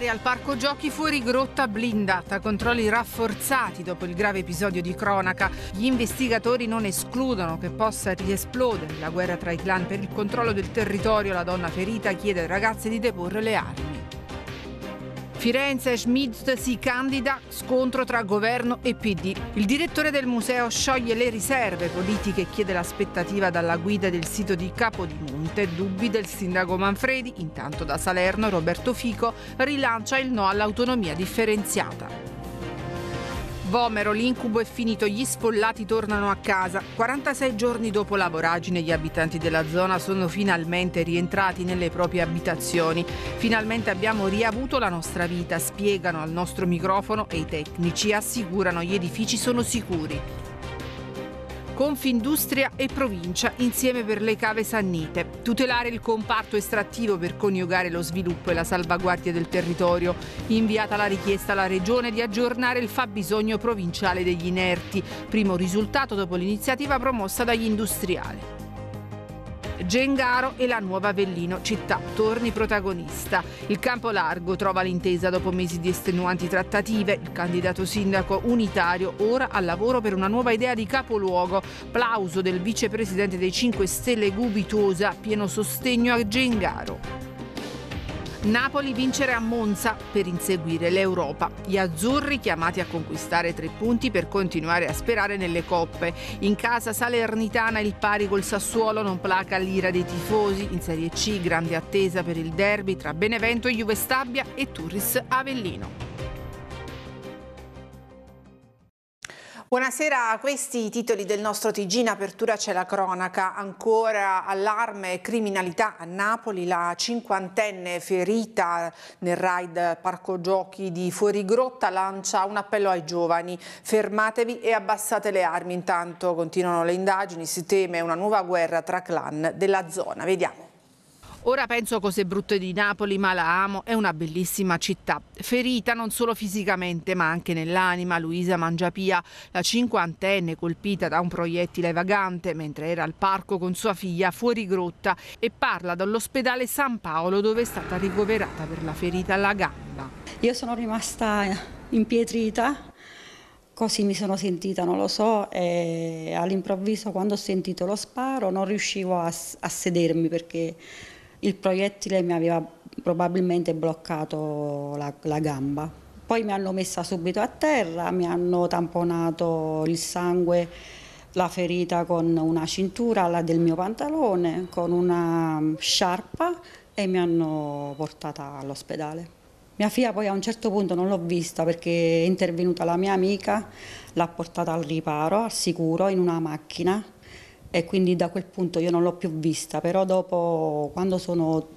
sanitaria al parco giochi fuori grotta blindata, controlli rafforzati dopo il grave episodio di cronaca. Gli investigatori non escludono che possa riesplodere la guerra tra i clan per il controllo del territorio. La donna ferita chiede ai ragazzi di deporre le armi. Firenze Schmidt si candida, scontro tra governo e PD. Il direttore del museo scioglie le riserve politiche e chiede l'aspettativa dalla guida del sito di Capodimonte. Dubbi del sindaco Manfredi, intanto da Salerno Roberto Fico rilancia il no all'autonomia differenziata. Vomero, l'incubo è finito, gli sfollati tornano a casa. 46 giorni dopo la voragine gli abitanti della zona sono finalmente rientrati nelle proprie abitazioni. Finalmente abbiamo riavuto la nostra vita, spiegano al nostro microfono e i tecnici assicurano gli edifici sono sicuri. Confindustria e provincia insieme per le cave sannite. Tutelare il comparto estrattivo per coniugare lo sviluppo e la salvaguardia del territorio. Inviata la richiesta alla Regione di aggiornare il fabbisogno provinciale degli inerti, primo risultato dopo l'iniziativa promossa dagli industriali. Gengaro e la nuova Avellino città. Torni protagonista. Il campo largo trova l'intesa dopo mesi di estenuanti trattative. Il candidato sindaco unitario ora al lavoro per una nuova idea di capoluogo. Plauso del vicepresidente dei 5 Stelle Gubitosa, pieno sostegno a Gengaro. Napoli vincere a Monza per inseguire l'Europa. Gli azzurri chiamati a conquistare tre punti per continuare a sperare nelle coppe. In casa Salernitana il pari col Sassuolo non placa l'ira dei tifosi. In Serie C grande attesa per il derby tra Benevento, Juve Stabia e Turris Avellino. Buonasera a questi titoli del nostro TG, in apertura c'è la cronaca, ancora allarme e criminalità a Napoli, la cinquantenne ferita nel raid Parco Giochi di Fuorigrotta lancia un appello ai giovani, fermatevi e abbassate le armi, intanto continuano le indagini, si teme una nuova guerra tra clan della zona, vediamo. Ora penso a cose brutte di Napoli, ma la amo, è una bellissima città. Ferita non solo fisicamente, ma anche nell'anima, Luisa Mangiapia, la cinquantenne colpita da un proiettile vagante mentre era al parco con sua figlia fuori grotta e parla dall'ospedale San Paolo dove è stata ricoverata per la ferita alla gamba. Io sono rimasta impietrita, così mi sono sentita, non lo so, e all'improvviso quando ho sentito lo sparo non riuscivo a, a sedermi perché il proiettile mi aveva probabilmente bloccato la, la gamba. Poi mi hanno messa subito a terra, mi hanno tamponato il sangue la ferita con una cintura alla del mio pantalone, con una sciarpa e mi hanno portata all'ospedale. Mia figlia poi a un certo punto non l'ho vista perché è intervenuta la mia amica, l'ha portata al riparo, al sicuro, in una macchina e quindi da quel punto io non l'ho più vista, però dopo quando sono,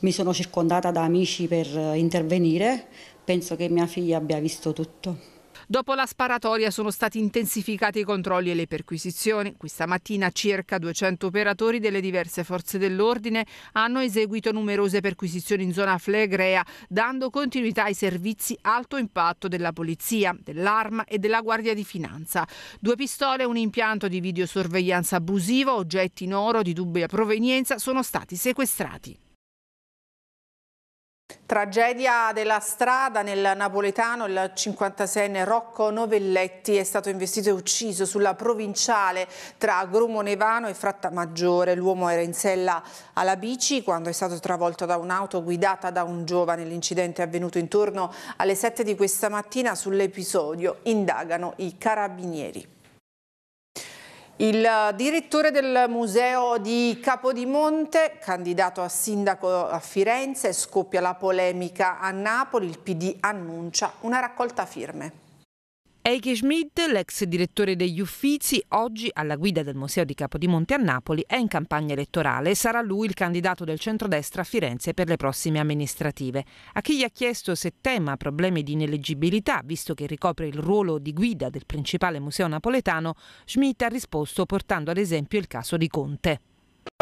mi sono circondata da amici per intervenire penso che mia figlia abbia visto tutto. Dopo la sparatoria sono stati intensificati i controlli e le perquisizioni. Questa mattina circa 200 operatori delle diverse forze dell'ordine hanno eseguito numerose perquisizioni in zona flegrea, dando continuità ai servizi alto impatto della polizia, dell'arma e della guardia di finanza. Due pistole, un impianto di videosorveglianza abusivo, oggetti in oro di dubbia provenienza sono stati sequestrati. Tragedia della strada nel napoletano, il 56enne Rocco Novelletti è stato investito e ucciso sulla provinciale tra Grumo Nevano e Frattamaggiore. L'uomo era in sella alla bici quando è stato travolto da un'auto guidata da un giovane. L'incidente è avvenuto intorno alle 7 di questa mattina. Sull'episodio indagano i carabinieri. Il direttore del museo di Capodimonte, candidato a sindaco a Firenze, scoppia la polemica a Napoli, il PD annuncia una raccolta firme. Eike Schmidt, l'ex direttore degli Uffizi, oggi alla guida del Museo di Capodimonte a Napoli, è in campagna elettorale. Sarà lui il candidato del centrodestra a Firenze per le prossime amministrative. A chi gli ha chiesto se tema problemi di ineleggibilità, visto che ricopre il ruolo di guida del principale museo napoletano, Schmidt ha risposto portando ad esempio il caso di Conte.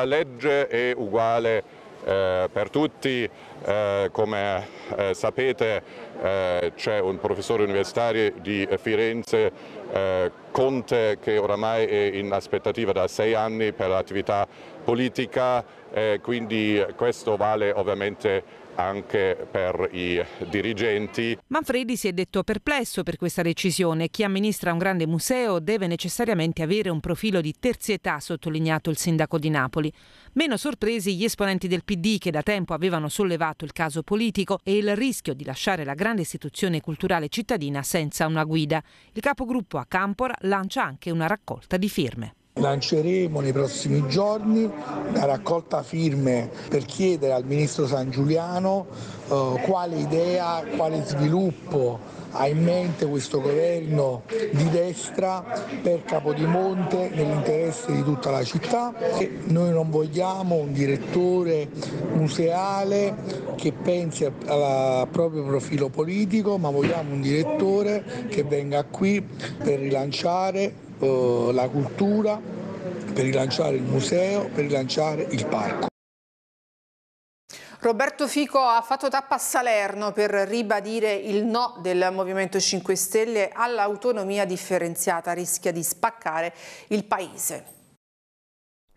La legge è uguale eh, per tutti, eh, come eh, sapete eh, c'è un professore universitario di Firenze, eh, Conte, che oramai è in aspettativa da sei anni per l'attività politica, eh, quindi questo vale ovviamente anche per i dirigenti. Manfredi si è detto perplesso per questa decisione. Chi amministra un grande museo deve necessariamente avere un profilo di terzietà, sottolineato il sindaco di Napoli. Meno sorpresi gli esponenti del PD che da tempo avevano sollevato il caso politico e il rischio di lasciare la grande istituzione culturale cittadina senza una guida. Il capogruppo a Campora lancia anche una raccolta di firme. Lanceremo nei prossimi giorni la raccolta firme per chiedere al ministro San Giuliano eh, quale idea, quale sviluppo ha in mente questo governo di destra per Capodimonte nell'interesse di tutta la città. E noi non vogliamo un direttore museale che pensi al proprio profilo politico, ma vogliamo un direttore che venga qui per rilanciare eh, la cultura, per rilanciare il museo, per rilanciare il parco. Roberto Fico ha fatto tappa a Salerno per ribadire il no del Movimento 5 Stelle all'autonomia differenziata, rischia di spaccare il paese.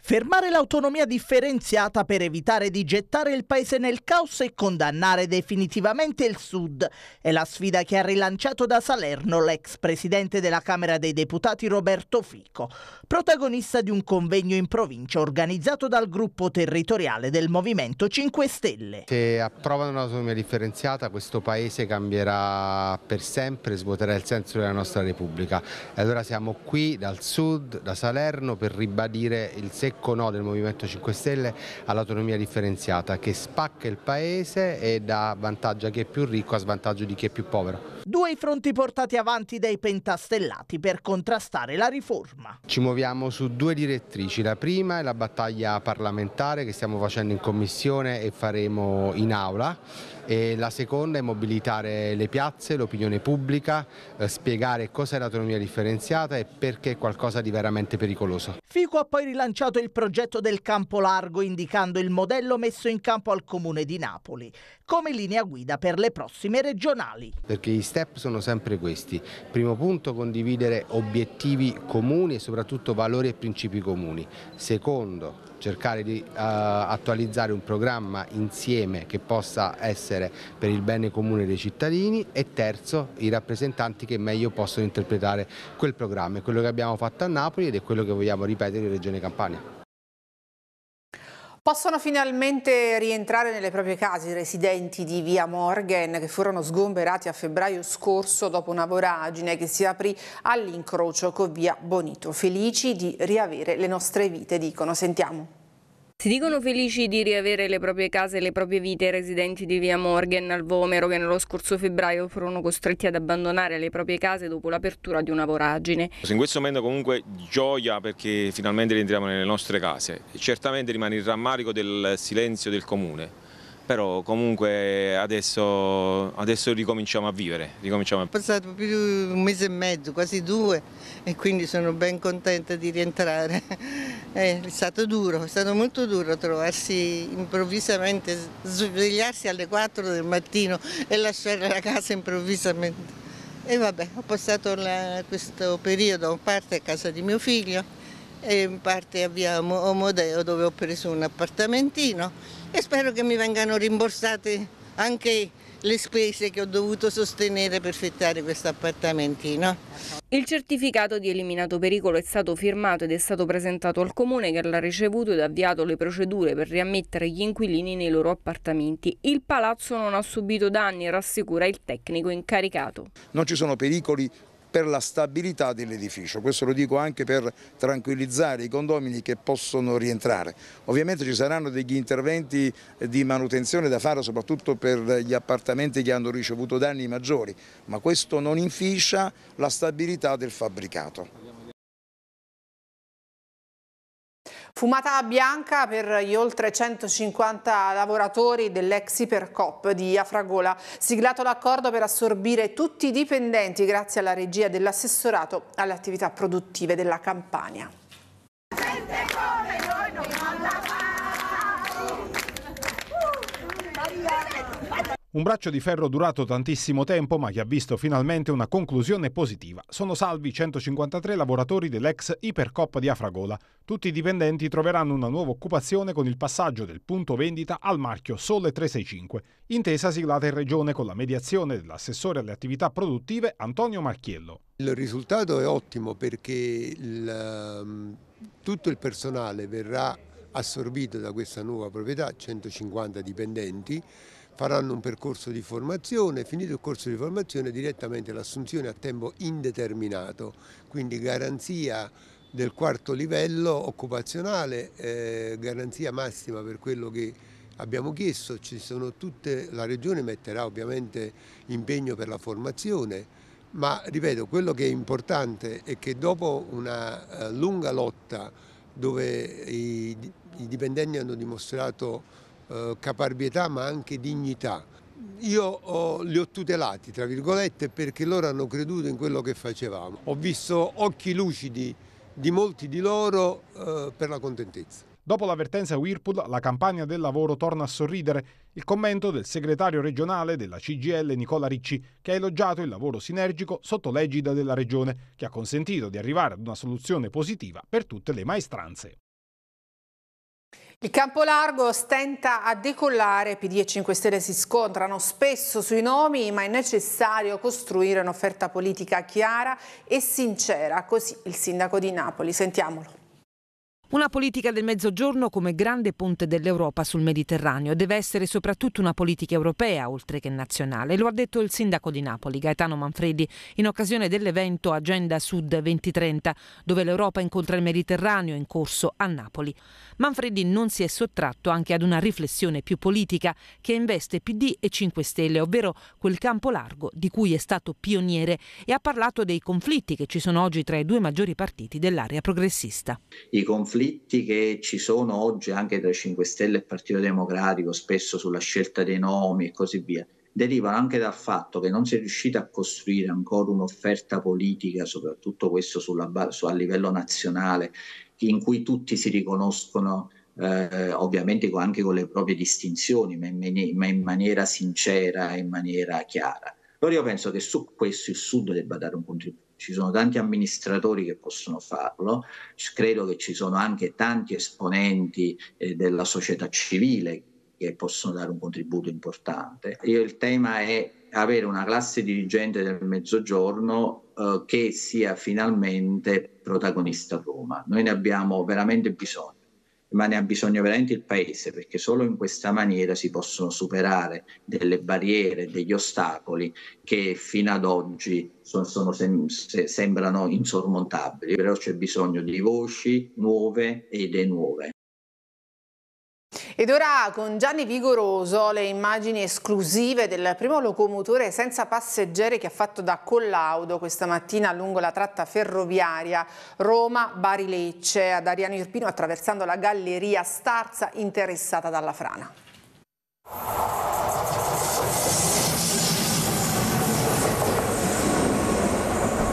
Fermare l'autonomia differenziata per evitare di gettare il paese nel caos e condannare definitivamente il Sud è la sfida che ha rilanciato da Salerno l'ex presidente della Camera dei Deputati Roberto Fico, protagonista di un convegno in provincia organizzato dal gruppo territoriale del Movimento 5 Stelle. Se approvano l'autonomia differenziata questo paese cambierà per sempre, svuoterà il senso della nostra Repubblica. E allora siamo qui dal Sud, da Salerno, per ribadire il secolo spacco no del Movimento 5 Stelle all'autonomia differenziata che spacca il paese e dà vantaggio a chi è più ricco a svantaggio di chi è più povero. Due i fronti portati avanti dai pentastellati per contrastare la riforma. Ci muoviamo su due direttrici, la prima è la battaglia parlamentare che stiamo facendo in commissione e faremo in aula e la seconda è mobilitare le piazze, l'opinione pubblica, eh, spiegare cos'è l'autonomia differenziata e perché è qualcosa di veramente pericoloso. Fico ha poi rilanciato il progetto del campo largo indicando il modello messo in campo al Comune di Napoli come linea guida per le prossime regionali. Perché gli step sono sempre questi. Primo punto condividere obiettivi comuni e soprattutto valori e principi comuni. Secondo cercare di uh, attualizzare un programma insieme che possa essere per il bene comune dei cittadini e terzo i rappresentanti che meglio possono interpretare quel programma, è quello che abbiamo fatto a Napoli ed è quello che vogliamo ripetere in Regione Campania. Possono finalmente rientrare nelle proprie case i residenti di Via Morgan che furono sgomberati a febbraio scorso dopo una voragine che si aprì all'incrocio con Via Bonito. Felici di riavere le nostre vite, dicono. Sentiamo. Si dicono felici di riavere le proprie case e le proprie vite i residenti di via Morgan al Vomero che nello scorso febbraio furono costretti ad abbandonare le proprie case dopo l'apertura di una voragine. In questo momento comunque gioia perché finalmente rientriamo nelle nostre case. Certamente rimane il rammarico del silenzio del comune però comunque adesso, adesso ricominciamo a vivere. Ricominciamo a... È passato più di un mese e mezzo, quasi due, e quindi sono ben contenta di rientrare. Eh, è stato duro, è stato molto duro trovarsi improvvisamente, svegliarsi alle 4 del mattino e lasciare la casa improvvisamente. E vabbè, ho passato la, questo periodo a parte a casa di mio figlio, e in parte abbiamo Omodeo dove ho preso un appartamentino e spero che mi vengano rimborsate anche le spese che ho dovuto sostenere per fittare questo appartamentino. Il certificato di eliminato pericolo è stato firmato ed è stato presentato al comune che l'ha ricevuto ed ha avviato le procedure per riammettere gli inquilini nei loro appartamenti. Il palazzo non ha subito danni, rassicura il tecnico incaricato. Non ci sono pericoli per la stabilità dell'edificio. Questo lo dico anche per tranquillizzare i condomini che possono rientrare. Ovviamente ci saranno degli interventi eh, di manutenzione da fare soprattutto per gli appartamenti che hanno ricevuto danni maggiori, ma questo non inficia la stabilità del fabbricato. Fumata bianca per gli oltre 150 lavoratori dell'ex Ipercop di Afragola. Siglato l'accordo per assorbire tutti i dipendenti grazie alla regia dell'assessorato alle attività produttive della Campania. Un braccio di ferro durato tantissimo tempo ma che ha visto finalmente una conclusione positiva. Sono salvi 153 lavoratori dell'ex Ipercoppa di Afragola. Tutti i dipendenti troveranno una nuova occupazione con il passaggio del punto vendita al marchio Sole 365, intesa siglata in regione con la mediazione dell'assessore alle attività produttive Antonio Marchiello. Il risultato è ottimo perché il, ehm, tutto il personale verrà assorbito da questa nuova proprietà, 150 dipendenti, faranno un percorso di formazione, finito il corso di formazione direttamente l'assunzione a tempo indeterminato, quindi garanzia del quarto livello occupazionale, eh, garanzia massima per quello che abbiamo chiesto, tutte, la Regione metterà ovviamente impegno per la formazione, ma ripeto, quello che è importante è che dopo una eh, lunga lotta dove i, i dipendenti hanno dimostrato eh, caparbietà ma anche dignità. Io ho, li ho tutelati, tra virgolette, perché loro hanno creduto in quello che facevamo. Ho visto occhi lucidi di molti di loro eh, per la contentezza. Dopo l'avvertenza Whirlpool, la campagna del lavoro torna a sorridere. Il commento del segretario regionale della CGL Nicola Ricci, che ha elogiato il lavoro sinergico sotto l'egida della regione, che ha consentito di arrivare ad una soluzione positiva per tutte le maestranze. Il campo largo stenta a decollare, PD e 5 Stelle si scontrano spesso sui nomi, ma è necessario costruire un'offerta politica chiara e sincera, così il sindaco di Napoli. Sentiamolo. Una politica del Mezzogiorno come grande ponte dell'Europa sul Mediterraneo deve essere soprattutto una politica europea oltre che nazionale, lo ha detto il sindaco di Napoli Gaetano Manfredi in occasione dell'evento Agenda Sud 2030 dove l'Europa incontra il Mediterraneo in corso a Napoli. Manfredi non si è sottratto anche ad una riflessione più politica che investe PD e 5 Stelle, ovvero quel campo largo di cui è stato pioniere e ha parlato dei conflitti che ci sono oggi tra i due maggiori partiti dell'area progressista. I conflitti conflitti che ci sono oggi anche tra 5 Stelle e Partito Democratico, spesso sulla scelta dei nomi e così via, derivano anche dal fatto che non si è riuscita a costruire ancora un'offerta politica, soprattutto questo sulla, su, a livello nazionale, in cui tutti si riconoscono eh, ovviamente anche con le proprie distinzioni, ma in, ma in maniera sincera e in maniera chiara. Allora io penso che su questo il Sud debba dare un contributo ci sono tanti amministratori che possono farlo, credo che ci sono anche tanti esponenti eh, della società civile che possono dare un contributo importante. Io, il tema è avere una classe dirigente del mezzogiorno eh, che sia finalmente protagonista a Roma. Noi ne abbiamo veramente bisogno ma ne ha bisogno veramente il Paese, perché solo in questa maniera si possono superare delle barriere, degli ostacoli che fino ad oggi sono, sono, sembrano insormontabili, però c'è bisogno di voci nuove e idee nuove. Ed ora con Gianni Vigoroso le immagini esclusive del primo locomotore senza passeggeri che ha fatto da collaudo questa mattina lungo la tratta ferroviaria Roma-Bari-Lecce ad Ariano Irpino attraversando la galleria Starza interessata dalla frana.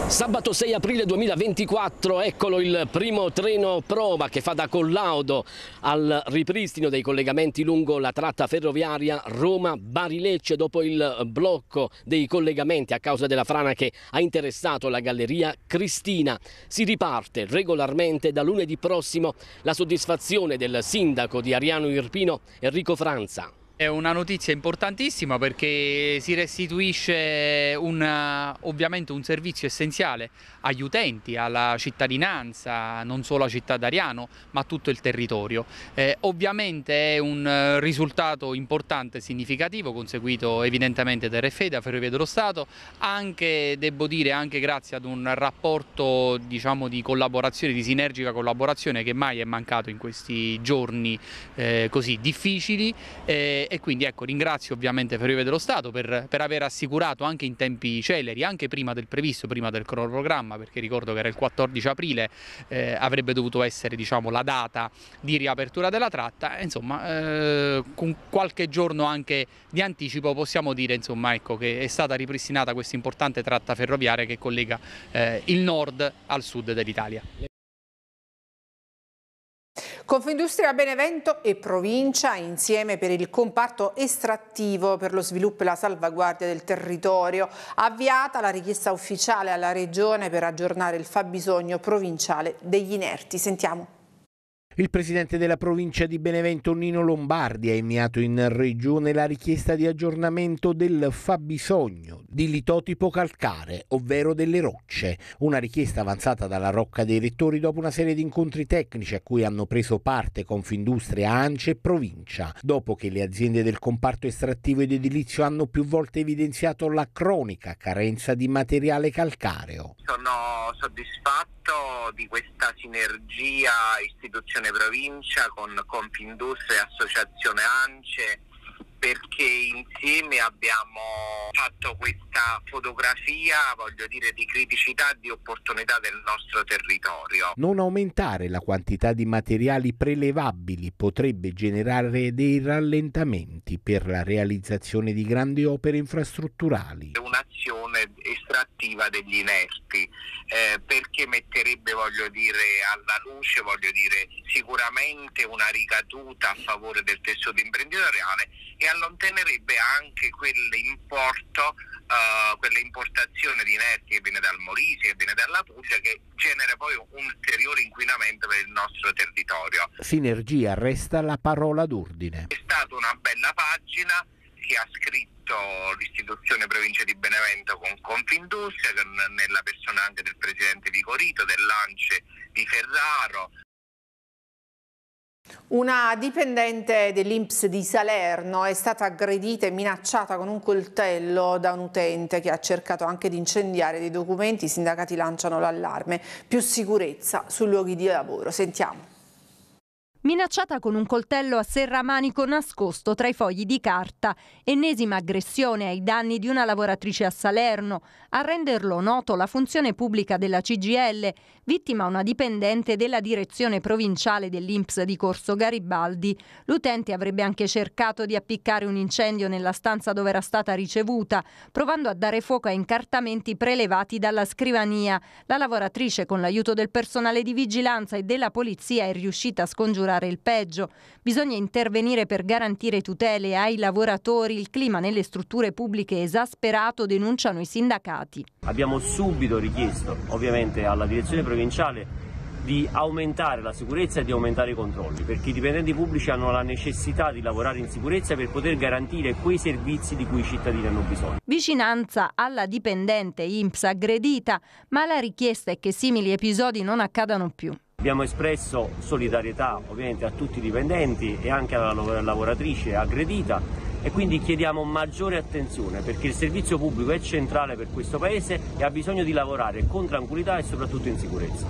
Sabato 6 aprile 2024, eccolo il primo treno prova che fa da collaudo al ripristino dei collegamenti lungo la tratta ferroviaria Roma-Barilecce dopo il blocco dei collegamenti a causa della frana che ha interessato la galleria Cristina. Si riparte regolarmente da lunedì prossimo la soddisfazione del sindaco di Ariano Irpino Enrico Franza. È una notizia importantissima perché si restituisce un, ovviamente un servizio essenziale agli utenti, alla cittadinanza, non solo a Città d'Ariano ma a tutto il territorio. Eh, ovviamente è un eh, risultato importante e significativo conseguito evidentemente da RFE, da Ferrovie dello Stato, anche, devo dire, anche grazie ad un rapporto diciamo, di collaborazione, di sinergica collaborazione che mai è mancato in questi giorni eh, così difficili. Eh, e, quindi ecco, ringrazio ovviamente Ferrovie dello Stato per, per, aver assicurato anche in tempi celeri, anche prima del previsto, prima del cronoprogramma, perché ricordo che era il 14 aprile, eh, avrebbe dovuto essere diciamo, la data di riapertura della tratta, insomma eh, con qualche giorno anche di anticipo possiamo dire insomma, ecco, che è stata ripristinata questa importante tratta ferroviaria che collega eh, il nord al sud dell'Italia. Confindustria Benevento e Provincia insieme per il comparto estrattivo per lo sviluppo e la salvaguardia del territorio. Avviata la richiesta ufficiale alla Regione per aggiornare il fabbisogno provinciale degli inerti. Sentiamo. Il presidente della provincia di Benevento Nino Lombardi ha inviato in regione la richiesta di aggiornamento del fabbisogno di litotipo calcare, ovvero delle rocce, una richiesta avanzata dalla Rocca dei Rettori dopo una serie di incontri tecnici a cui hanno preso parte Confindustria, ANCE e Provincia, dopo che le aziende del comparto estrattivo ed edilizio hanno più volte evidenziato la cronica carenza di materiale calcareo. Sono soddisfatto approfitto di questa sinergia istituzione provincia con Confindustria e Associazione ANCE perché insieme abbiamo fatto questa fotografia, voglio dire, di criticità e di opportunità del nostro territorio. Non aumentare la quantità di materiali prelevabili potrebbe generare dei rallentamenti per la realizzazione di grandi opere infrastrutturali. Un'azione estrattiva degli inerti eh, perché metterebbe voglio dire, alla luce voglio dire, sicuramente una ricaduta a favore del tessuto imprenditoriale e allontanerebbe anche quell'importo, eh, quell'importazione di inerti che viene dal Molise, che viene dalla Puglia, che genera poi un ulteriore inquinamento per il nostro territorio. Sinergia, resta la parola d'ordine. È stata una bella pagina che ha scritto progetto l'istituzione provincia di Benevento con Confindustria, con, nella persona anche del presidente di del Lance di Ferraro, una dipendente dell'Inps di Salerno è stata aggredita e minacciata con un coltello da un utente che ha cercato anche di incendiare dei documenti. I sindacati lanciano l'allarme. Più sicurezza sui luoghi di lavoro. Sentiamo minacciata con un coltello a serramanico nascosto tra i fogli di carta, ennesima aggressione ai danni di una lavoratrice a Salerno, a renderlo noto la funzione pubblica della CGL, vittima una dipendente della direzione provinciale dell'Inps di Corso Garibaldi. L'utente avrebbe anche cercato di appiccare un incendio nella stanza dove era stata ricevuta, provando a dare fuoco a incartamenti prelevati dalla scrivania. La lavoratrice, con l'aiuto del personale di vigilanza e della polizia, è riuscita a scongiurare evitare il peggio. Bisogna intervenire per garantire tutele ai lavoratori. Il clima nelle strutture pubbliche è esasperato, denunciano i sindacati. Abbiamo subito richiesto, ovviamente, alla direzione provinciale di aumentare la sicurezza e di aumentare i controlli, perché i dipendenti pubblici hanno la necessità di lavorare in sicurezza per poter garantire quei servizi di cui i cittadini hanno bisogno. Vicinanza alla dipendente IMPS aggredita, ma la richiesta è che simili episodi non accadano più. Abbiamo espresso solidarietà ovviamente a tutti i dipendenti e anche alla lavoratrice aggredita e quindi chiediamo maggiore attenzione perché il servizio pubblico è centrale per questo Paese e ha bisogno di lavorare con tranquillità e soprattutto in sicurezza.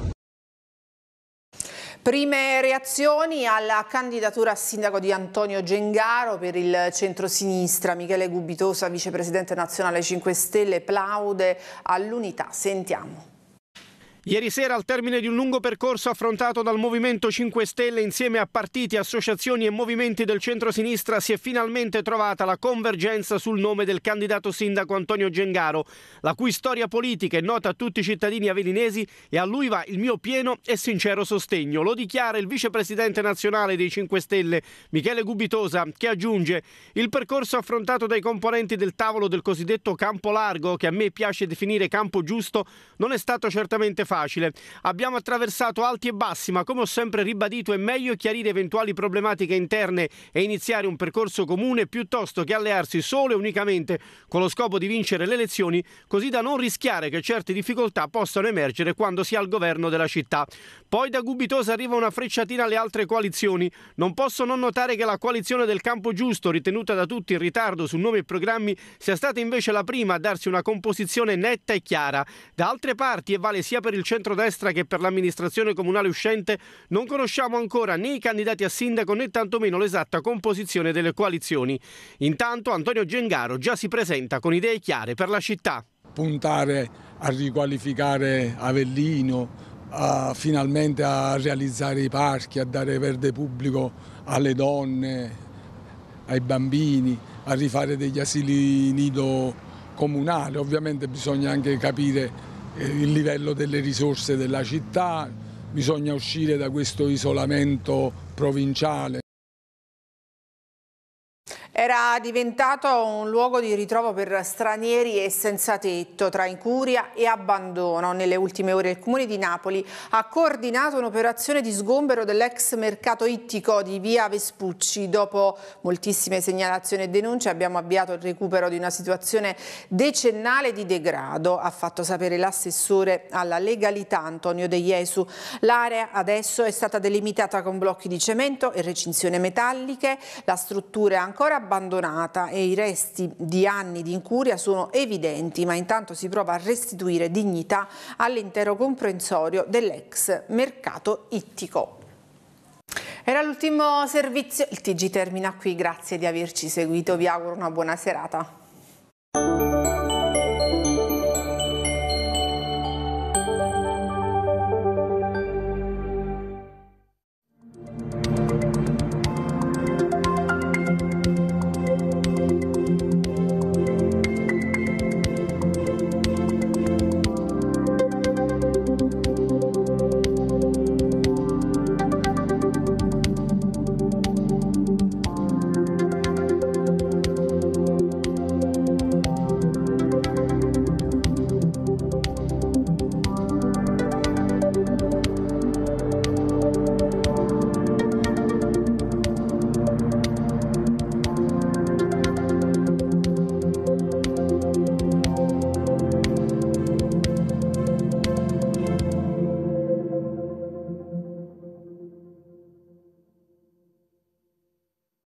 Prime reazioni alla candidatura a sindaco di Antonio Gengaro per il centro-sinistra. Michele Gubitosa, vicepresidente nazionale 5 Stelle, plaude all'unità. Sentiamo. Ieri sera, al termine di un lungo percorso affrontato dal Movimento 5 Stelle insieme a partiti, associazioni e movimenti del centro-sinistra, si è finalmente trovata la convergenza sul nome del candidato sindaco Antonio Gengaro, la cui storia politica è nota a tutti i cittadini avellinesi e a lui va il mio pieno e sincero sostegno. Lo dichiara il vicepresidente nazionale dei 5 Stelle, Michele Gubitosa, che aggiunge il percorso affrontato dai componenti del tavolo del cosiddetto campo largo, che a me piace definire campo giusto, non è stato certamente facile facile. Abbiamo attraversato alti e bassi, ma come ho sempre ribadito è meglio chiarire eventuali problematiche interne e iniziare un percorso comune piuttosto che allearsi solo e unicamente con lo scopo di vincere le elezioni, così da non rischiare che certe difficoltà possano emergere quando si ha il governo della città. Poi da Gubitosa arriva una frecciatina alle altre coalizioni. Non posso non notare che la coalizione del campo giusto, ritenuta da tutti in ritardo su nomi e programmi, sia stata invece la prima a darsi una composizione netta e chiara. Da altre parti, e vale sia per il centrodestra che per l'amministrazione comunale uscente non conosciamo ancora né i candidati a sindaco né tantomeno l'esatta composizione delle coalizioni. Intanto Antonio Gengaro già si presenta con idee chiare per la città. Puntare a riqualificare Avellino, a, finalmente a realizzare i parchi, a dare verde pubblico alle donne, ai bambini, a rifare degli asili nido comunali. Ovviamente bisogna anche capire il livello delle risorse della città, bisogna uscire da questo isolamento provinciale. Era diventato un luogo di ritrovo per stranieri e senza tetto, tra incuria e abbandono. Nelle ultime ore il Comune di Napoli ha coordinato un'operazione di sgombero dell'ex mercato ittico di via Vespucci. Dopo moltissime segnalazioni e denunce abbiamo avviato il recupero di una situazione decennale di degrado, ha fatto sapere l'assessore alla legalità Antonio De Jesu. L'area adesso è stata delimitata con blocchi di cemento e recinzioni metalliche, la struttura è ancora abbastanza abbandonata e i resti di anni di incuria sono evidenti, ma intanto si prova a restituire dignità all'intero comprensorio dell'ex mercato ittico. Era l'ultimo servizio, il TG termina qui, grazie di averci seguito, vi auguro una buona serata.